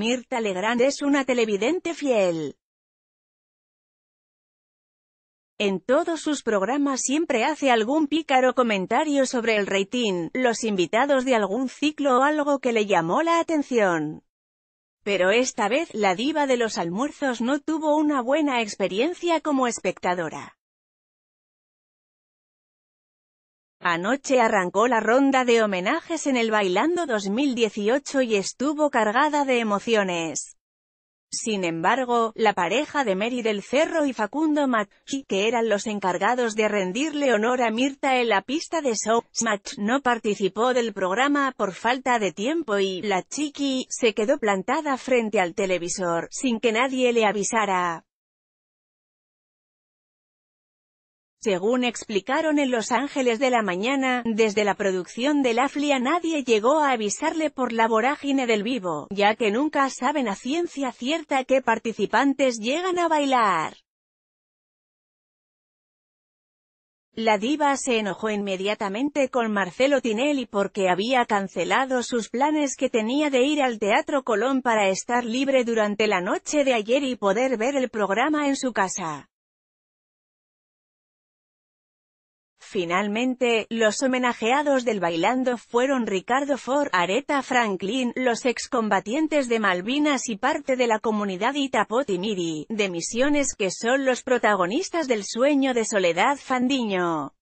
Mirta Legrand es una televidente fiel. En todos sus programas siempre hace algún pícaro comentario sobre el rating, los invitados de algún ciclo o algo que le llamó la atención. Pero esta vez, la diva de los almuerzos no tuvo una buena experiencia como espectadora. Anoche arrancó la ronda de homenajes en el Bailando 2018 y estuvo cargada de emociones. Sin embargo, la pareja de Mary del Cerro y Facundo Machi, que eran los encargados de rendirle honor a Mirta en la pista de show, Match no participó del programa por falta de tiempo y, la chiqui, se quedó plantada frente al televisor, sin que nadie le avisara. Según explicaron en Los Ángeles de la Mañana, desde la producción de La Flia nadie llegó a avisarle por la vorágine del vivo, ya que nunca saben a ciencia cierta qué participantes llegan a bailar. La diva se enojó inmediatamente con Marcelo Tinelli porque había cancelado sus planes que tenía de ir al Teatro Colón para estar libre durante la noche de ayer y poder ver el programa en su casa. Finalmente, los homenajeados del bailando fueron Ricardo Ford, Aretha Franklin, los excombatientes de Malvinas y parte de la comunidad Miri de Misiones que son los protagonistas del sueño de Soledad Fandiño.